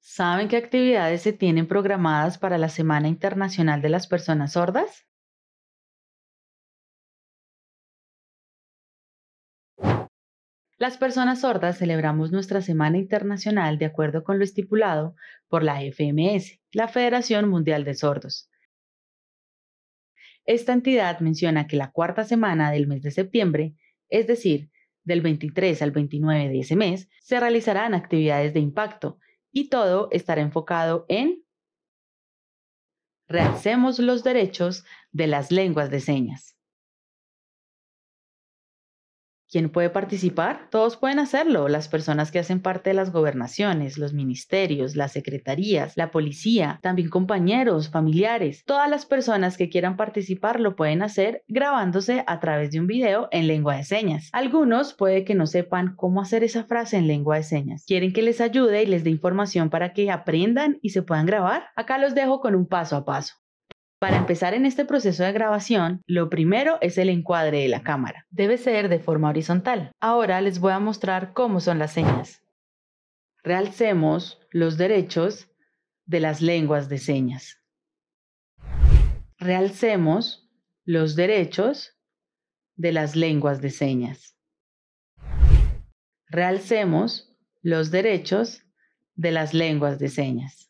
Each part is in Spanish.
¿Saben qué actividades se tienen programadas para la Semana Internacional de las Personas Sordas? Las personas sordas celebramos nuestra Semana Internacional de acuerdo con lo estipulado por la FMS, la Federación Mundial de Sordos. Esta entidad menciona que la cuarta semana del mes de septiembre, es decir, del 23 al 29 de ese mes, se realizarán actividades de impacto y todo estará enfocado en realcemos los derechos de las lenguas de señas. ¿Quién puede participar? Todos pueden hacerlo, las personas que hacen parte de las gobernaciones, los ministerios, las secretarías, la policía, también compañeros, familiares. Todas las personas que quieran participar lo pueden hacer grabándose a través de un video en lengua de señas. Algunos puede que no sepan cómo hacer esa frase en lengua de señas. ¿Quieren que les ayude y les dé información para que aprendan y se puedan grabar? Acá los dejo con un paso a paso. Para empezar en este proceso de grabación, lo primero es el encuadre de la cámara. Debe ser de forma horizontal. Ahora les voy a mostrar cómo son las señas. Realcemos los derechos de las lenguas de señas. Realcemos los derechos de las lenguas de señas. Realcemos los derechos de las lenguas de señas.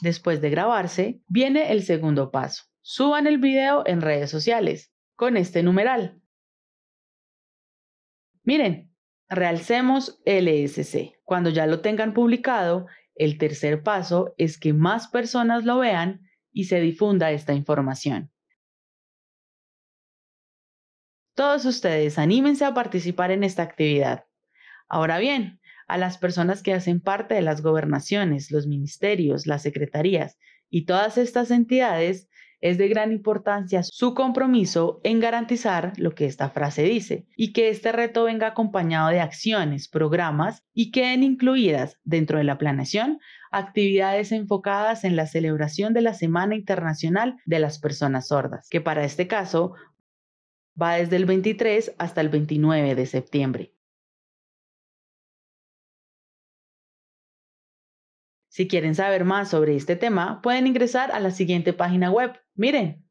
Después de grabarse, viene el segundo paso. Suban el video en redes sociales con este numeral. Miren, realcemos LSC. Cuando ya lo tengan publicado, el tercer paso es que más personas lo vean y se difunda esta información. Todos ustedes anímense a participar en esta actividad. Ahora bien, a las personas que hacen parte de las gobernaciones, los ministerios, las secretarías y todas estas entidades, es de gran importancia su compromiso en garantizar lo que esta frase dice y que este reto venga acompañado de acciones, programas y queden incluidas dentro de la planeación actividades enfocadas en la celebración de la Semana Internacional de las Personas Sordas, que para este caso va desde el 23 hasta el 29 de septiembre. Si quieren saber más sobre este tema, pueden ingresar a la siguiente página web. Miren,